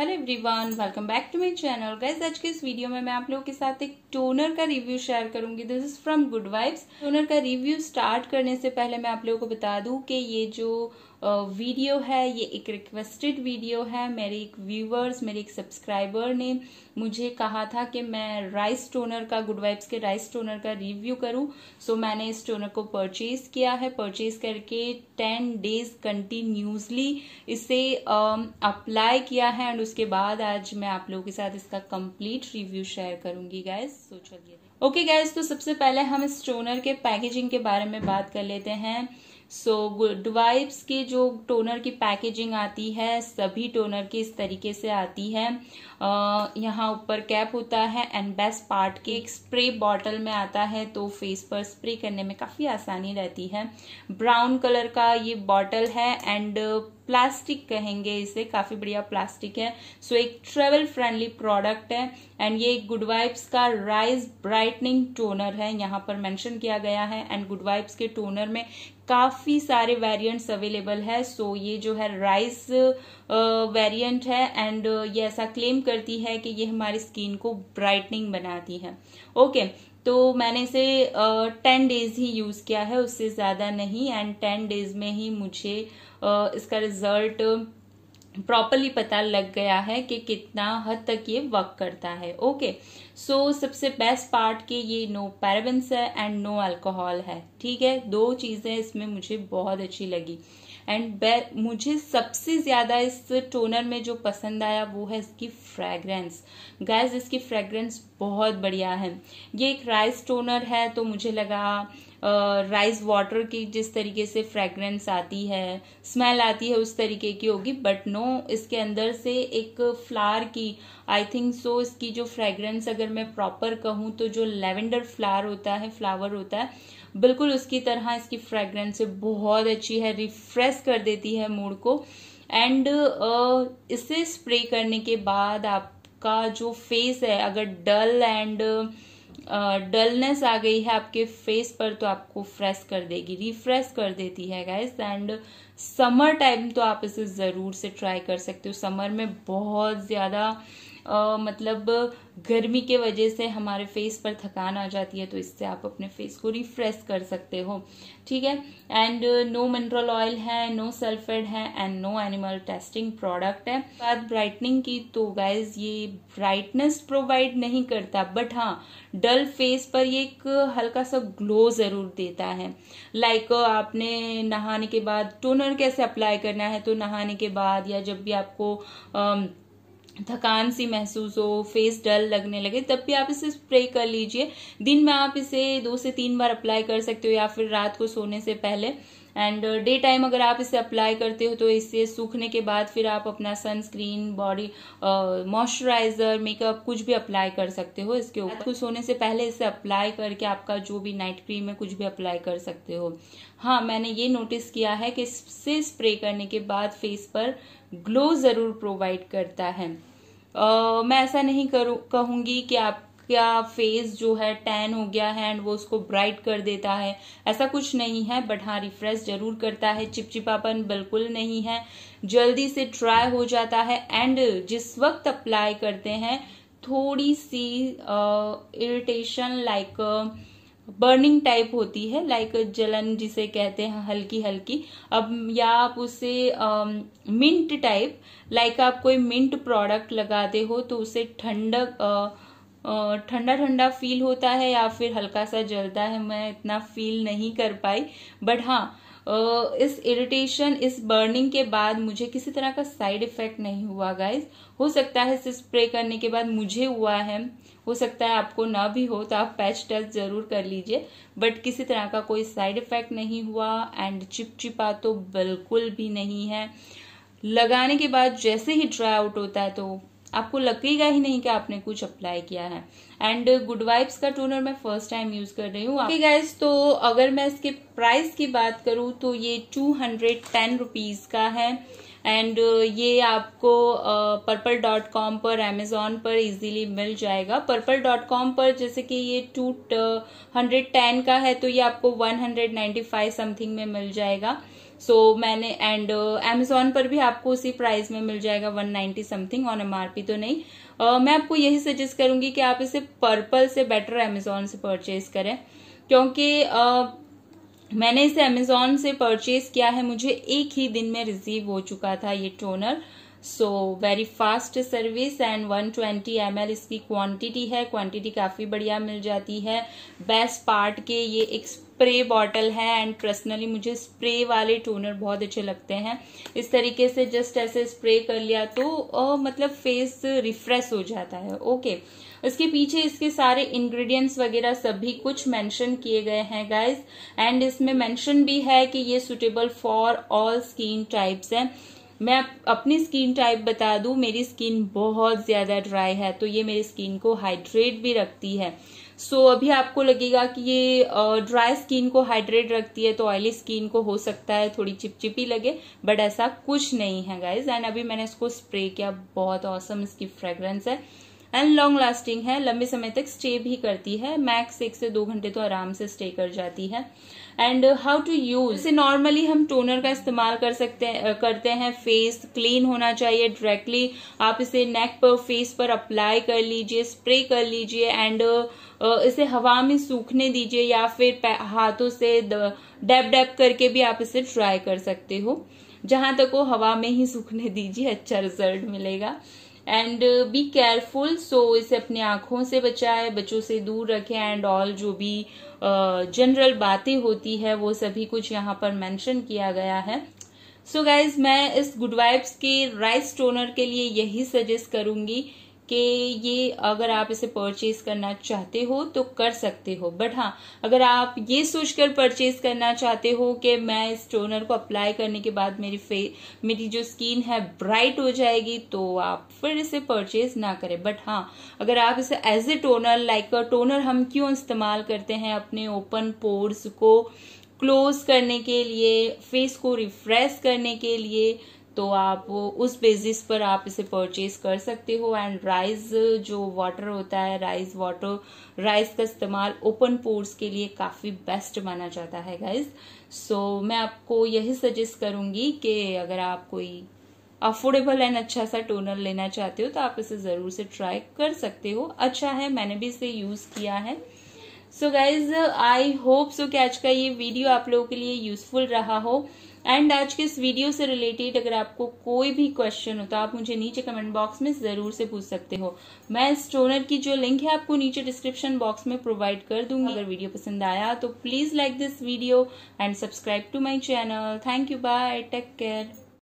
Hello everyone welcome back to my channel guys आज के इस वीडियो में मैं आप लोगों के साथ एक टोनर का रिव्यू शेयर करूंगी this is from good vibes toner का रिव्यू स्टार्ट करने से पहले मैं आप लोगों को बता दूं कि ये जो वीडियो है ये एक रिक्वेस्टेड वीडियो है मेरे एक व्यूवर्स मेरे एक सब्सक्राइबर ने मुझे कहा था कि मैं राइस टोनर का गुड वाइब्स के राइस टोनर का रिव्यू करूं सो so, मैंने इस टोनर को परचेज किया है परचेज करके टेन डेज कंटिन्यूसली इसे अप्लाई किया है एंड उसके बाद आज मैं आप लोगों के साथ इसका कंप्लीट रिव्यू शेयर करूंगी गैस सो so, चलिए ओके गैस तो सबसे पहले हम इस टोनर के पैकेजिंग के बारे में बात कर लेते हैं सो गुड वाइब्स के जो टोनर की पैकेजिंग आती है सभी टोनर की इस तरीके से आती है यहाँ ऊपर कैप होता है एंड बेस्ट पार्ट के एक स्प्रे बॉटल में आता है तो फेस पर स्प्रे करने में काफ़ी आसानी रहती है ब्राउन कलर का ये बॉटल है एंड प्लास्टिक कहेंगे इसे काफ़ी बढ़िया प्लास्टिक है सो so, एक ट्रेवल फ्रेंडली प्रोडक्ट है एंड ये गुड वाइब्स का राइज ब्राइटनिंग टोनर है यहाँ पर मेंशन किया गया है एंड गुड वाइब्स के टोनर में काफ़ी सारे वेरिएंट्स अवेलेबल है सो so, ये जो है राइस वेरिएंट है एंड ये ऐसा क्लेम करती है कि ये हमारी स्किन को ब्राइटनिंग बनाती है ओके okay, तो मैंने इसे टेन डेज ही यूज़ किया है उससे ज़्यादा नहीं एंड टेन डेज में ही मुझे आ, इसका रिजल्ट प्रॉपरली पता लग गया है कि कितना हद तक ये वर्क करता है ओके सो so, सबसे बेस्ट पार्ट कि ये नो पैरबेंस है एंड नो अल्कोहल है ठीक है दो चीज़ें इसमें मुझे बहुत अच्छी लगी एंड मुझे सबसे ज़्यादा इस टोनर में जो पसंद आया वो है इसकी फ्रेगरेंस गैस इसकी फ्रेगरेंस बहुत बढ़िया है ये एक राइस टोनर है तो मुझे लगा राइस वाटर की जिस तरीके से फ्रेगरेंस आती है स्मेल आती है उस तरीके की होगी बट नो इसके अंदर से एक फ्लावर की आई थिंक सो इसकी जो फ्रेगरेंस अगर मैं प्रॉपर कहूँ तो जो लेवेंडर फ्लावर होता है फ्लावर होता है बिल्कुल उसकी तरह इसकी फ्रेगरेंस बहुत अच्छी है रिफ्रेश कर देती है मूड को एंड uh, इसे स्प्रे करने के बाद आपका जो फेस है अगर डल एंड uh, डलनेस आ गई है आपके फेस पर तो आपको फ्रेश कर देगी रिफ्रेश कर देती है गाइस एंड समर टाइम तो आप इसे ज़रूर से ट्राई कर सकते हो समर में बहुत ज़्यादा आ, मतलब गर्मी के वजह से हमारे फेस पर थकान आ जाती है तो इससे आप अपने फेस को रिफ्रेश कर सकते हो ठीक है एंड नो मिनरल ऑयल है नो सल्फेड है and no animal testing product है बात ब्राइटनिंग की तो गाइज ये ब्राइटनेस प्रोवाइड नहीं करता बट हाँ डल फेस पर ये एक हल्का सा ग्लो ज़रूर देता है लाइक like, uh, आपने नहाने के बाद टोनर कैसे अप्लाई करना है तो नहाने के बाद या जब भी आपको आ, um, थकान सी महसूस हो फेस डल लगने लगे तब भी आप इसे स्प्रे कर लीजिए दिन में आप इसे दो से तीन बार अप्लाई कर सकते हो या फिर रात को सोने से पहले एंड डे टाइम अगर आप इसे अप्लाई करते हो तो इसे सूखने के बाद फिर आप अपना सनस्क्रीन बॉडी मॉइस्चराइजर मेकअप कुछ भी अप्लाई कर सकते हो इसके ऊपर कुछ सोने से पहले इसे अप्लाई करके आपका जो भी नाइट क्रीम है कुछ भी अप्लाई कर सकते हो हाँ मैंने ये नोटिस किया है कि इससे स्प्रे करने के बाद फेस पर ग्लो ज़रूर प्रोवाइड करता है Uh, मैं ऐसा नहीं करूँ कहूंगी कि आप उसका फेस जो है टैन हो गया है एंड वो उसको ब्राइट कर देता है ऐसा कुछ नहीं है बट हाँ रिफ्रेश जरूर करता है चिपचिपापन बिल्कुल नहीं है जल्दी से ट्राई हो जाता है एंड जिस वक्त अप्लाई करते हैं थोड़ी सी इरिटेशन लाइक बर्निंग टाइप होती है लाइक जलन जिसे कहते हैं हल्की हल्की अब या आप उसे मिंट टाइप लाइक आप कोई मिंट प्रोडक्ट लगाते हो तो उसे ठंडक ठंडा ठंडा फील होता है या फिर हल्का सा जलता है मैं इतना फील नहीं कर पाई बट हाँ इस इरिटेशन इस बर्निंग के बाद मुझे किसी तरह का साइड इफेक्ट नहीं हुआ गाइज हो सकता है इसे स्प्रे करने के बाद मुझे हुआ है हो सकता है आपको ना भी हो तो आप पैच टेस्ट जरूर कर लीजिए बट किसी तरह का कोई साइड इफेक्ट नहीं हुआ एंड चिपचिपा तो बिल्कुल भी नहीं है लगाने के बाद जैसे ही ड्राई आउट होता है तो आपको लगेगा ही नहीं कि आपने कुछ अप्लाई किया है एंड गुड वाइब्स का टोनर मैं फर्स्ट टाइम यूज कर रही हूँ गाइज तो अगर मैं इसके प्राइस की बात करूँ तो ये टू हंड्रेड टेन रुपीज का है एंड ये आपको पर्पल डॉट कॉम पर अमेजोन पर इजीली मिल जाएगा पर्पल डॉट कॉम पर जैसे कि ये टू हंड्रेड टेन का है तो ये आपको one hundred ninety five something में मिल जाएगा सो so, मैंने एंड अमेजोन uh, पर भी आपको उसी प्राइस में मिल जाएगा 190 समथिंग ऑन एमआरपी तो नहीं uh, मैं आपको यही सजेस्ट करूंगी कि आप इसे पर्पल से बेटर अमेजोन से परचेज करें क्योंकि uh, मैंने इसे अमेजोन से परचेज किया है मुझे एक ही दिन में रिसीव हो चुका था ये toner so very fast service and 120 twenty M इसकी क्वांटिटी है क्वांटिटी काफ़ी बढ़िया मिल जाती है बेस्ट पार्ट के ये एक स्प्रे बॉटल है एंड पर्सनली मुझे स्प्रे वाले टोनर बहुत अच्छे लगते हैं इस तरीके से जस्ट ऐसे स्प्रे कर लिया तो ओ, मतलब फेस रिफ्रेश हो जाता है ओके okay. इसके पीछे इसके सारे इंग्रेडिएंट्स वगैरह सभी कुछ मेंशन किए गए हैं गाइस एंड इसमें मेंशन भी है कि ये suitable for all skin types हैं मैं अपनी स्किन टाइप बता दूं मेरी स्किन बहुत ज़्यादा ड्राई है तो ये मेरी स्किन को हाइड्रेट भी रखती है सो so, अभी आपको लगेगा कि ये ड्राई स्किन को हाइड्रेट रखती है तो ऑयली स्किन को हो सकता है थोड़ी चिपचिपी लगे बट ऐसा कुछ नहीं है गाइज एंड अभी मैंने इसको स्प्रे किया बहुत औसम इसकी फ्रेग्रेंस है एंड लॉन्ग लास्टिंग है लंबे समय तक स्टे भी करती है मैक्स एक से दो घंटे तो आराम से स्टे कर जाती है एंड हाउ टू यूज इसे नॉर्मली हम टोनर का इस्तेमाल कर सकते हैं करते हैं फेस क्लीन होना चाहिए डायरेक्टली आप इसे नेक पर फेस पर अप्लाई कर लीजिए स्प्रे कर लीजिए एंड इसे हवा में सूखने दीजिए या फिर हाथों से डैप डैप करके भी आप इसे ट्राई कर सकते हो जहां तक वो हवा में ही सूखने दीजिए अच्छा रिजल्ट मिलेगा एंड बी केयरफुल सो इसे अपने आंखों से बचाए बच्चों से दूर रखें एंड ऑल जो भी जनरल uh, बातें होती है वो सभी कुछ यहाँ पर मैंशन किया गया है सो so गाइज मैं इस गुड वाइब्स के राइस टोनर के लिए यही सजेस्ट करूंगी कि ये अगर आप इसे परचेज करना चाहते हो तो कर सकते हो बट हाँ अगर आप ये सोचकर परचेज करना चाहते हो कि मैं इस टोनर को अप्लाई करने के बाद मेरी फे मेरी जो स्किन है ब्राइट हो जाएगी तो आप फिर इसे परचेज ना करें बट हाँ अगर आप इसे as a toner like toner हम क्यों इस्तेमाल करते हैं अपने ओपन पोर्स को क्लोज करने के लिए फेस को रिफ्रेश करने के लिए तो आप उस बेसिस पर आप इसे परचेज कर सकते हो एंड राइस जो वाटर होता है राइस वाटर राइस का इस्तेमाल ओपन पोर्स के लिए काफ़ी बेस्ट माना जाता है गाइज सो so, मैं आपको यही सजेस्ट करूंगी कि अगर आप कोई अफोर्डेबल एंड अच्छा सा टोनर लेना चाहते हो तो आप इसे ज़रूर से ट्राई कर सकते हो अच्छा है मैंने भी इसे यूज़ किया है so guys I hope so कि आज का ये वीडियो आप लोगों के लिए यूज़फुल रहा हो एंड आज के इस वीडियो से रिलेटेड अगर आपको कोई भी क्वेश्चन हो तो आप मुझे नीचे कमेंट बॉक्स में ज़रूर से पूछ सकते हो मैं इस टोनर की जो लिंक है आपको नीचे डिस्क्रिप्शन बॉक्स में प्रोवाइड कर दूंगी अगर वीडियो पसंद आया तो please like this video and subscribe to my channel thank you bye take care